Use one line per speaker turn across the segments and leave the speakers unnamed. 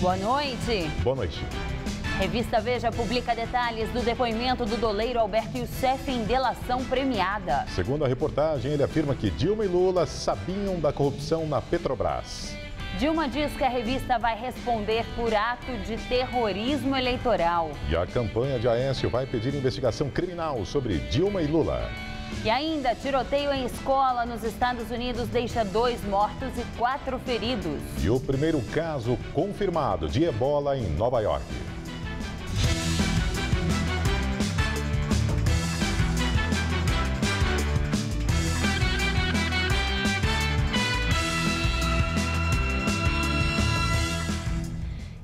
Boa noite. Boa noite. Revista Veja publica detalhes do depoimento do doleiro Alberto Youssef em delação premiada.
Segundo a reportagem, ele afirma que Dilma e Lula sabiam da corrupção na Petrobras.
Dilma diz que a revista vai responder por ato de terrorismo eleitoral.
E a campanha de Aécio vai pedir investigação criminal sobre Dilma e Lula.
E ainda, tiroteio em escola nos Estados Unidos deixa dois mortos e quatro feridos.
E o primeiro caso confirmado de ebola em Nova York.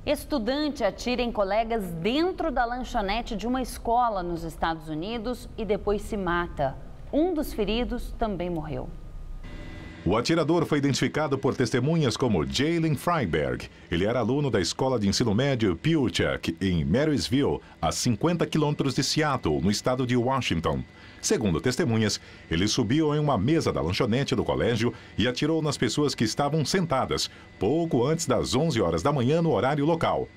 Estudante atira em colegas dentro da lanchonete de uma escola nos Estados Unidos e depois se mata. Um dos feridos também morreu.
O atirador foi identificado por testemunhas como Jalen Freiberg. Ele era aluno da escola de ensino médio Pewchuk, em Marysville, a 50 quilômetros de Seattle, no estado de Washington. Segundo testemunhas, ele subiu em uma mesa da lanchonete do colégio e atirou nas pessoas que estavam sentadas, pouco antes das 11 horas da manhã no horário local.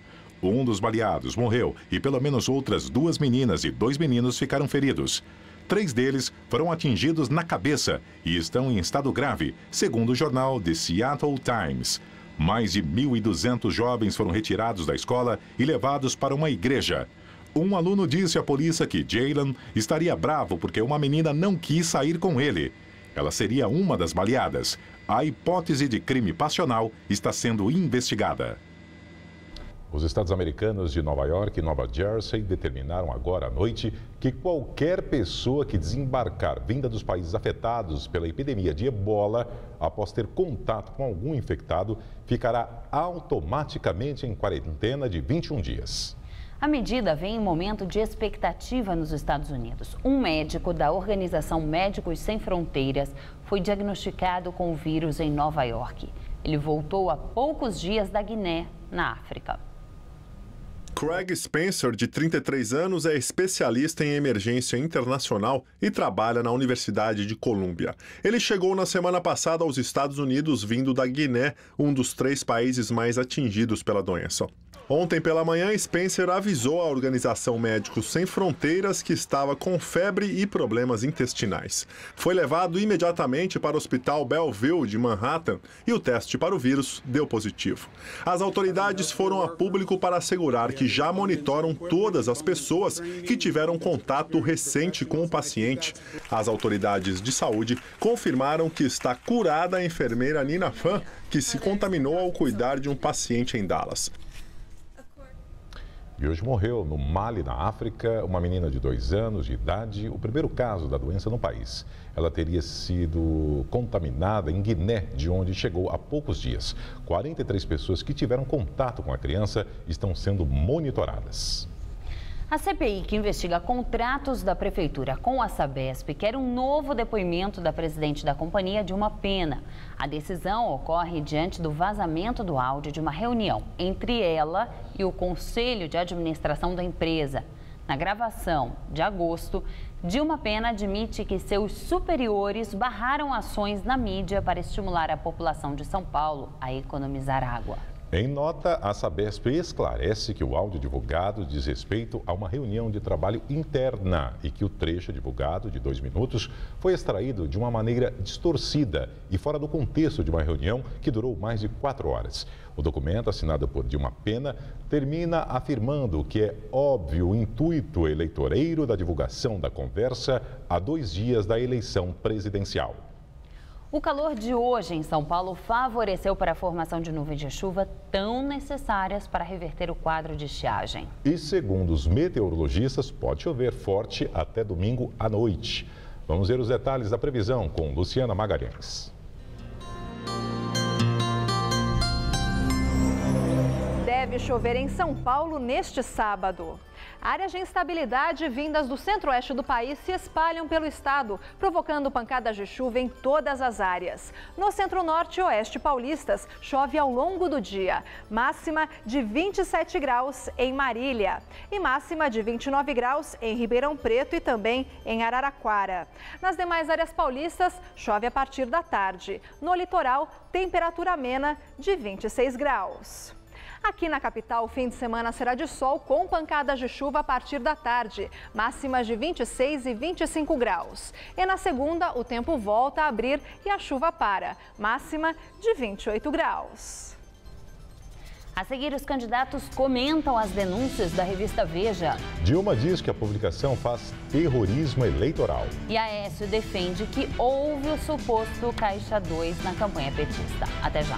Um dos baleados morreu e pelo menos outras duas meninas e dois meninos ficaram feridos. Três deles foram atingidos na cabeça e estão em estado grave, segundo o jornal The Seattle Times. Mais de 1.200 jovens foram retirados da escola e levados para uma igreja. Um aluno disse à polícia que Jalen estaria bravo porque uma menina não quis sair com ele. Ela seria uma das baleadas. A hipótese de crime passional está sendo investigada. Os estados americanos de Nova York e Nova Jersey determinaram agora à noite que qualquer pessoa que desembarcar vinda dos países afetados pela epidemia de ebola, após ter contato com algum infectado, ficará automaticamente em quarentena de 21 dias.
A medida vem em momento de expectativa nos Estados Unidos. Um médico da organização Médicos Sem Fronteiras foi diagnosticado com o vírus em Nova York. Ele voltou há poucos dias da Guiné, na África.
Craig Spencer, de 33 anos, é especialista em emergência internacional e trabalha na Universidade de Colômbia. Ele chegou na semana passada aos Estados Unidos vindo da Guiné, um dos três países mais atingidos pela doença. Ontem pela manhã, Spencer avisou à organização Médicos Sem Fronteiras que estava com febre e problemas intestinais. Foi levado imediatamente para o Hospital Belleville de Manhattan e o teste para o vírus deu positivo. As autoridades foram a público para assegurar que que já monitoram todas as pessoas que tiveram contato recente com o paciente. As autoridades de saúde confirmaram que está curada a enfermeira Nina Fan, que se contaminou ao cuidar de um paciente em
Dallas. E hoje morreu no Mali, na África, uma menina de dois anos de idade, o primeiro caso da doença no país. Ela teria sido contaminada em Guiné, de onde chegou há poucos dias. 43 pessoas que tiveram contato com a criança estão sendo monitoradas.
A CPI, que investiga contratos da Prefeitura com a Sabesp, quer um novo depoimento da presidente da companhia de uma pena. A decisão ocorre diante do vazamento do áudio de uma reunião entre ela e o Conselho de Administração da empresa. Na gravação de agosto, Dilma Pena admite que seus superiores barraram ações na mídia para estimular a população de São Paulo a economizar água.
Em nota, a Sabesp esclarece que o áudio divulgado diz respeito a uma reunião de trabalho interna e que o trecho divulgado, de dois minutos, foi extraído de uma maneira distorcida e fora do contexto de uma reunião que durou mais de quatro horas. O documento, assinado por Dilma Pena, termina afirmando que é óbvio o intuito eleitoreiro da divulgação da conversa a dois dias da eleição presidencial.
O calor de hoje em São Paulo favoreceu para a formação de nuvens de chuva tão necessárias para reverter o quadro de estiagem.
E segundo os meteorologistas, pode chover forte até domingo à noite. Vamos ver os detalhes da previsão com Luciana Magalhães.
Deve chover em São Paulo neste sábado. Áreas de instabilidade vindas do centro-oeste do país se espalham pelo estado, provocando pancadas de chuva em todas as áreas. No centro-norte e oeste paulistas, chove ao longo do dia. Máxima de 27 graus em Marília e máxima de 29 graus em Ribeirão Preto e também em Araraquara. Nas demais áreas paulistas, chove a partir da tarde. No litoral, temperatura amena de 26 graus. Aqui na capital, o fim de semana será de sol com pancadas de chuva a partir da tarde, máximas de 26 e 25 graus. E na segunda, o tempo volta a
abrir e a chuva para, máxima de 28 graus. A seguir, os candidatos comentam as denúncias da revista Veja.
Dilma diz que a publicação faz terrorismo eleitoral.
E Aécio defende que houve o suposto Caixa 2 na campanha petista. Até já.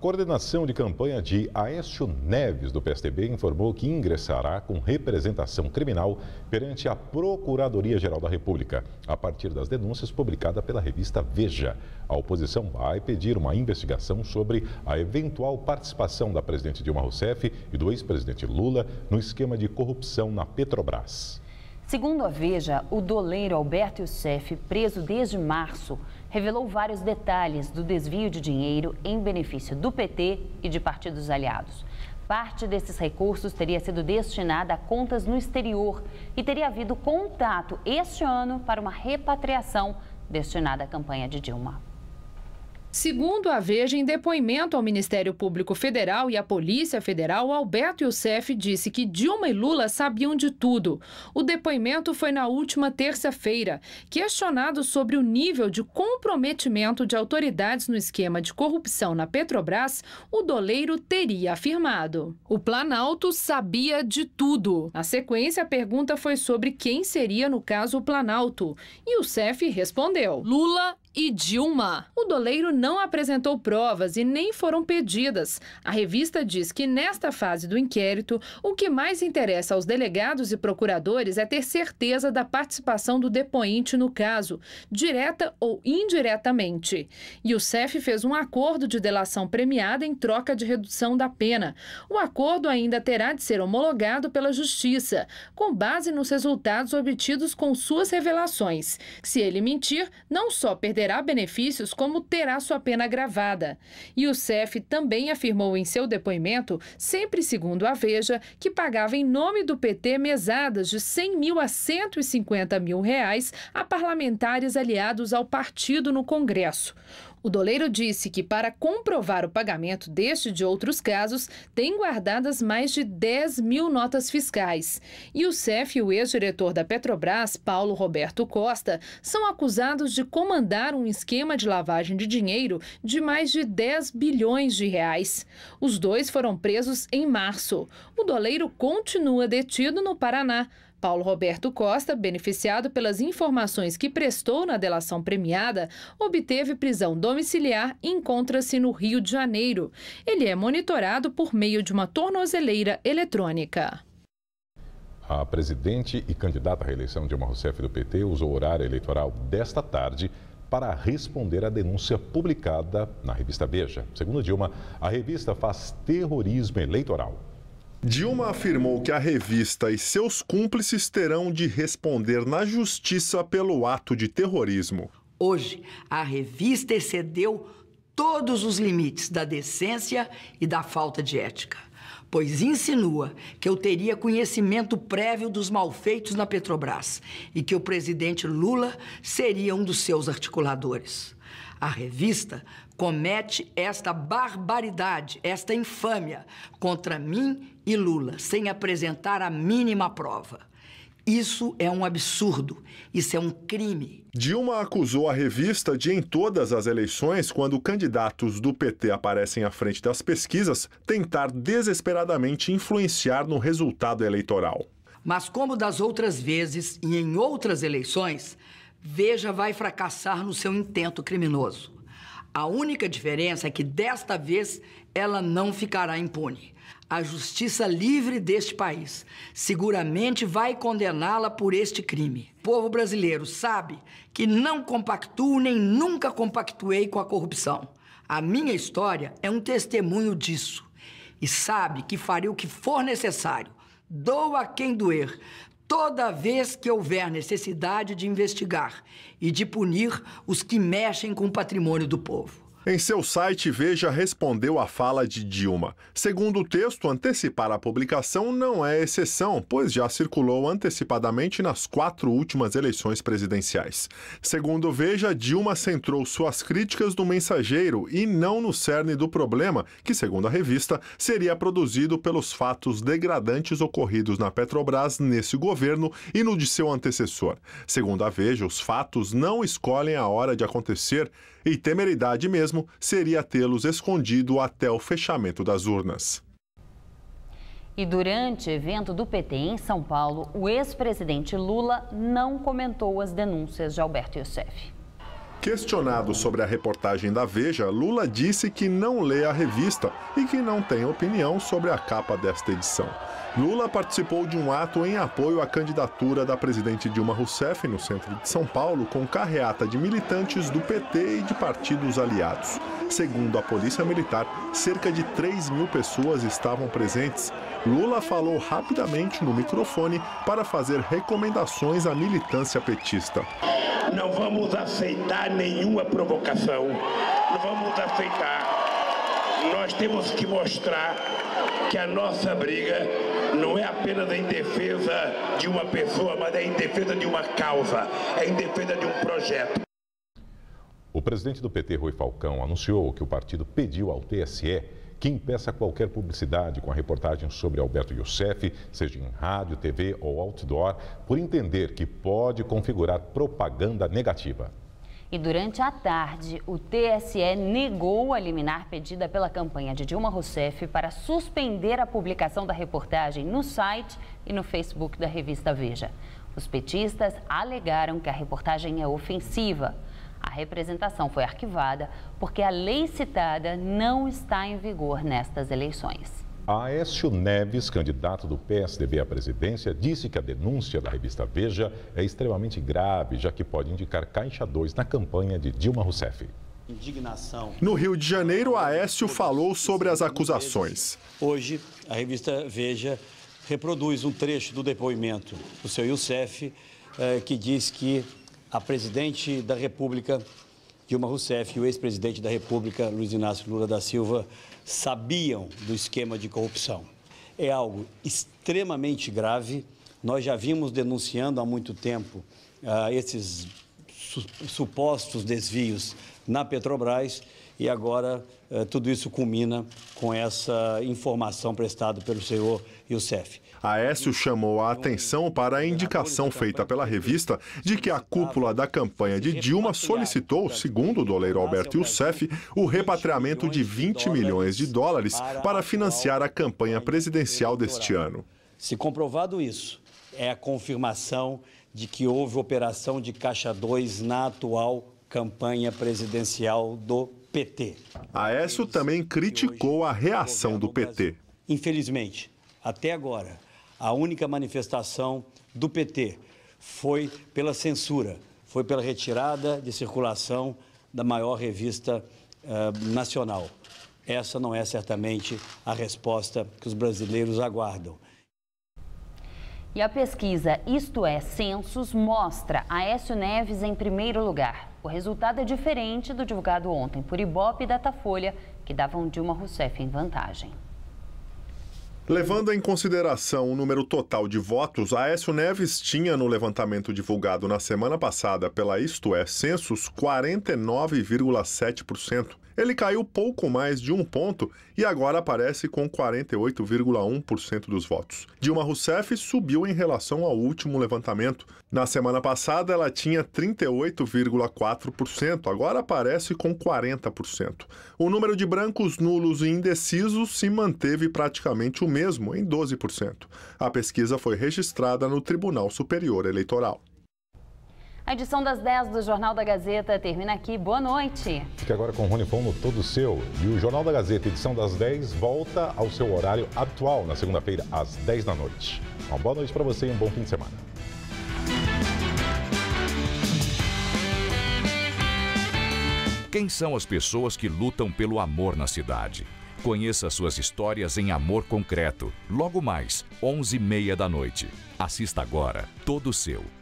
coordenação de campanha de Aécio Neves, do PSDB, informou que ingressará com representação criminal perante a Procuradoria-Geral da República, a partir das denúncias publicadas pela revista Veja. A oposição vai pedir uma investigação sobre a eventual participação da presidente Dilma Rousseff e do ex-presidente Lula no esquema de corrupção na Petrobras.
Segundo a Veja, o doleiro Alberto Youssef, preso desde março, revelou vários detalhes do desvio de dinheiro em benefício do PT e de partidos aliados. Parte desses recursos teria sido destinada a contas no exterior e teria havido contato este ano para uma repatriação destinada à campanha de Dilma.
Segundo a Veja, em depoimento ao Ministério Público Federal e à Polícia Federal, Alberto Youssef disse que Dilma e Lula sabiam de tudo. O depoimento foi na última terça-feira. Questionado sobre o nível de comprometimento de autoridades no esquema de corrupção na Petrobras, o doleiro teria afirmado: O Planalto sabia de tudo. Na sequência, a pergunta foi sobre quem seria, no caso, o Planalto. E o Youssef respondeu: Lula e Dilma. O doleiro não apresentou provas e nem foram pedidas. A revista diz que, nesta fase do inquérito, o que mais interessa aos delegados e procuradores é ter certeza da participação do depoente no caso, direta ou indiretamente. E o CEF fez um acordo de delação premiada em troca de redução da pena. O acordo ainda terá de ser homologado pela Justiça, com base nos resultados obtidos com suas revelações. Se ele mentir, não só perderá perderá benefícios como terá sua pena gravada. E o CEF também afirmou em seu depoimento, sempre segundo a Veja, que pagava em nome do PT mesadas de 100 mil a 150 mil reais a parlamentares aliados ao partido no Congresso. O doleiro disse que, para comprovar o pagamento deste e de outros casos, tem guardadas mais de 10 mil notas fiscais. E o CEF e o ex-diretor da Petrobras, Paulo Roberto Costa, são acusados de comandar um esquema de lavagem de dinheiro de mais de 10 bilhões de reais. Os dois foram presos em março. O doleiro continua detido no Paraná. Paulo Roberto Costa, beneficiado pelas informações que prestou na delação premiada, obteve prisão domiciliar e encontra-se no Rio de Janeiro. Ele é monitorado por meio de uma tornozeleira eletrônica.
A presidente e candidata à reeleição Dilma Rousseff do PT usou o horário eleitoral desta tarde para responder à denúncia publicada na revista Veja. Segundo Dilma, a revista faz terrorismo eleitoral
Dilma afirmou que a revista e seus cúmplices terão de responder na justiça pelo ato de terrorismo.
Hoje, a revista excedeu todos os limites da decência e da falta de ética, pois insinua que eu teria conhecimento prévio dos malfeitos na Petrobras e que o presidente Lula seria um dos seus articuladores. A revista comete esta barbaridade, esta infâmia contra mim e Lula, sem apresentar a mínima prova. Isso é um absurdo,
isso é um crime. Dilma acusou a revista de, em todas as eleições, quando candidatos do PT aparecem à frente das pesquisas, tentar desesperadamente influenciar no resultado eleitoral.
Mas, como das outras vezes e em outras eleições, Veja vai fracassar no seu intento criminoso. A única diferença é que desta vez ela não ficará impune. A justiça livre deste país seguramente vai condená-la por este crime. O povo brasileiro sabe que não compactuo nem nunca compactuei com a corrupção. A minha história é um testemunho disso. E sabe que farei o que for necessário, dou a quem doer, toda vez que houver necessidade de investigar e de punir os que mexem com o patrimônio do povo.
Em seu site, Veja respondeu à fala de Dilma. Segundo o texto, antecipar a publicação não é exceção, pois já circulou antecipadamente nas quatro últimas eleições presidenciais. Segundo Veja, Dilma centrou suas críticas no mensageiro e não no cerne do problema, que, segundo a revista, seria produzido pelos fatos degradantes ocorridos na Petrobras nesse governo e no de seu antecessor. Segundo a Veja, os fatos não escolhem a hora de acontecer e temeridade mesmo seria tê-los escondido até o fechamento das urnas.
E durante evento do PT em São Paulo, o ex-presidente Lula não comentou as denúncias de Alberto Youssef.
Questionado sobre a reportagem da Veja, Lula disse que não lê a revista e que não tem opinião sobre a capa desta edição. Lula participou de um ato em apoio à candidatura da presidente Dilma Rousseff no centro de São Paulo, com carreata de militantes do PT e de partidos aliados. Segundo a Polícia Militar, cerca de 3 mil pessoas estavam presentes. Lula falou rapidamente no microfone para fazer recomendações à militância petista.
Não vamos aceitar nenhuma provocação. Não vamos aceitar. Nós temos que mostrar que a nossa briga não é apenas em defesa de uma pessoa, mas é em defesa de uma causa, é em defesa de um projeto.
O presidente do PT, Rui Falcão, anunciou que o partido pediu ao TSE quem peça qualquer publicidade com a reportagem sobre Alberto Youssef, seja em rádio, TV ou outdoor, por entender que pode configurar propaganda negativa.
E durante a tarde, o TSE negou a liminar pedida pela campanha de Dilma Rousseff para suspender a publicação da reportagem no site e no Facebook da revista Veja. Os petistas alegaram que a reportagem é ofensiva. A representação foi arquivada porque a lei citada não está em vigor nestas eleições.
Aécio Neves, candidato do PSDB à presidência, disse que a denúncia da revista Veja é extremamente grave, já que pode indicar Caixa 2 na campanha de Dilma Rousseff.
Indignação. No
Rio de Janeiro, Aécio falou sobre
as acusações. Hoje, a revista Veja reproduz um trecho do depoimento do seu Youssef, eh, que diz que a presidente da República, Dilma Rousseff, e o ex-presidente da República, Luiz Inácio Lula da Silva, sabiam do esquema de corrupção. É algo extremamente grave. Nós já vimos denunciando há muito tempo ah, esses su supostos desvios na Petrobras e agora eh, tudo isso culmina com essa informação prestada pelo senhor Youssef. Aécio
chamou a atenção para a indicação feita pela
revista de
que a cúpula da campanha de Dilma solicitou, segundo o doleiro Alberto Youssef, o repatriamento de 20 milhões de dólares para financiar a campanha presidencial deste ano.
Se comprovado isso, é a confirmação de que houve operação de caixa 2 na atual campanha presidencial do PT. Aécio também criticou a reação do PT. Infelizmente, até agora, a única manifestação do PT foi pela censura, foi pela retirada de circulação da maior revista eh, nacional. Essa não é certamente a resposta que os brasileiros aguardam.
E a pesquisa Isto é Censos mostra Aécio Neves em primeiro lugar. O resultado é diferente do divulgado ontem por Ibope e Datafolha, que davam Dilma Rousseff em vantagem.
Levando em consideração o número total de votos, Aécio Neves tinha no levantamento divulgado na semana passada pela Isto É Census 49,7%. Ele caiu pouco mais de um ponto e agora aparece com 48,1% dos votos. Dilma Rousseff subiu em relação ao último levantamento. Na semana passada, ela tinha 38,4%, agora aparece com 40%. O número de brancos, nulos e indecisos se manteve praticamente o mesmo, em 12%. A pesquisa foi registrada no Tribunal Superior Eleitoral.
A edição das 10 do Jornal da Gazeta termina aqui. Boa noite.
Fique agora com o Rony Pono todo seu. E o Jornal da Gazeta, edição das 10, volta ao seu horário atual na segunda-feira, às 10 da noite. Uma boa noite para você e um bom fim de semana. Quem são as pessoas que lutam pelo amor na cidade? Conheça suas histórias em Amor Concreto. Logo mais, 11h30 da noite. Assista agora, todo seu.